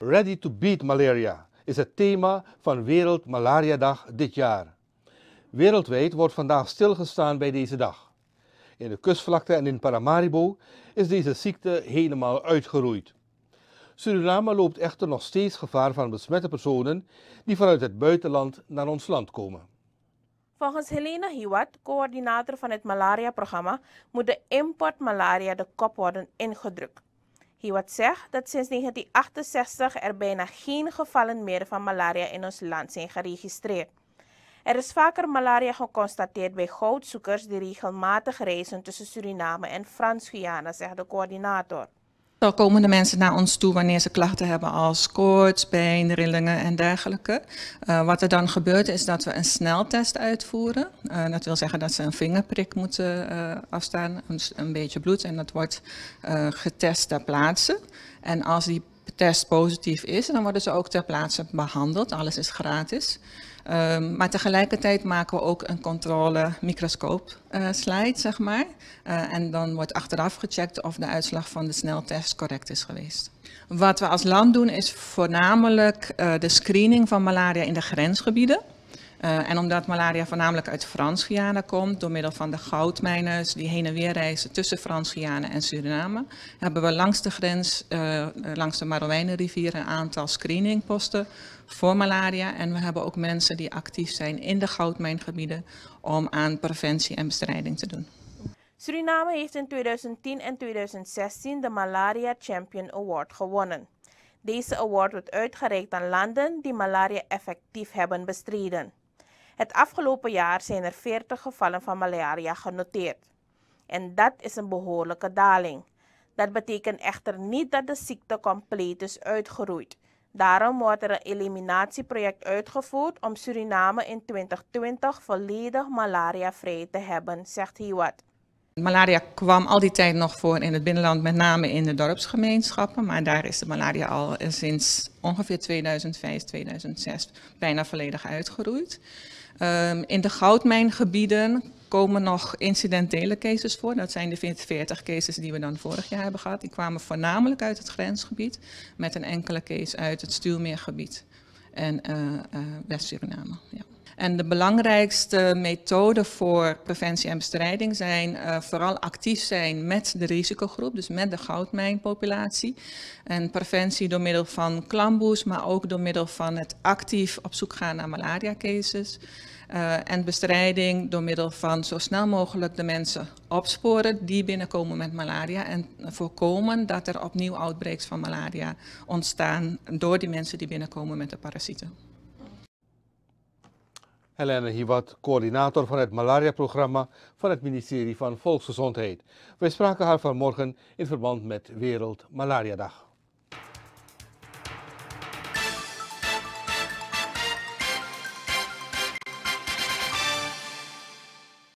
Ready to Beat Malaria is het thema van Wereld Malaria Dag dit jaar. Wereldwijd wordt vandaag stilgestaan bij deze dag. In de kustvlakte en in Paramaribo is deze ziekte helemaal uitgeroeid. Suriname loopt echter nog steeds gevaar van besmette personen die vanuit het buitenland naar ons land komen. Volgens Helena Hiwat, coördinator van het malaria-programma, moet de import malaria de kop worden ingedrukt wat zegt dat sinds 1968 er bijna geen gevallen meer van malaria in ons land zijn geregistreerd. Er is vaker malaria geconstateerd bij goudzoekers die regelmatig reizen tussen Suriname en Frans-Guyana, zegt de coördinator. Dan komen de mensen naar ons toe wanneer ze klachten hebben als koorts, pijn, rillingen en dergelijke. Eh, wat er dan gebeurt is dat we een sneltest uitvoeren. Eh, dat wil zeggen dat ze een vingerprik moeten eh, afstaan, een, een, beetje bloed. En dat wordt getest ter plaatse. En als die test positief is. En dan worden ze ook ter plaatse behandeld. Alles is gratis. Ehm, maar tegelijkertijd maken we ook een controle microscoop eh, slide, zeg maar. Eh, en dan wordt achteraf gecheckt of de uitslag van de sneltest correct is geweest. Wat we als land doen is voornamelijk eh, de screening van malaria in de grensgebieden. Eh, en omdat malaria voornamelijk uit Frans-Guyana komt, door middel van de goudmijners die heen en weer reizen tussen Frans-Guyana en Suriname, hebben we langs de grens, eh, langs de Marowijnenrivier, een aantal screeningposten voor malaria. En we hebben ook mensen die actief zijn in de goudmijngebieden om aan preventie en bestrijding te doen. Suriname heeft in 2010 en 2016 de Malaria Champion Award gewonnen. Deze award wordt uitgereikt aan landen die malaria effectief hebben bestreden. Het afgelopen jaar zijn er 40 gevallen van malaria genoteerd. En dat is een behoorlijke daling. Dat betekent echter niet dat de ziekte compleet is uitgeroeid. Daarom wordt er een eliminatieproject uitgevoerd om Suriname in 2020 volledig malariavrij te hebben, zegt Hiwat. Malaria kwam al die tijd nog voor in het binnenland, met name in de dorpsgemeenschappen. Maar daar is de malaria al eh, sinds ongeveer 2005, 2006 bijna volledig uitgeroeid. Ehm, in de goudmijngebieden komen nog incidentele cases voor. Dat zijn de 40 cases die we dan vorig jaar hebben gehad. Die kwamen voornamelijk uit het grensgebied, met een enkele case uit het Stuwmeergebied en eh, eh, West-Suriname. Ja. En de belangrijkste methoden voor preventie en bestrijding zijn eh, vooral actief zijn met de risicogroep, dus met de goudmijnpopulatie. En preventie door middel van klamboes, maar ook door middel van het actief op zoek gaan naar malaria cases. Eh, en bestrijding door middel van zo snel mogelijk de mensen opsporen die binnenkomen met malaria en voorkomen dat er opnieuw outbreaks van malaria ontstaan door die mensen die binnenkomen met de parasieten. Helene Hiwat, coördinator van het malaria-programma van het ministerie van Volksgezondheid. Wij spraken haar vanmorgen in verband met Wereld Malaria Dag.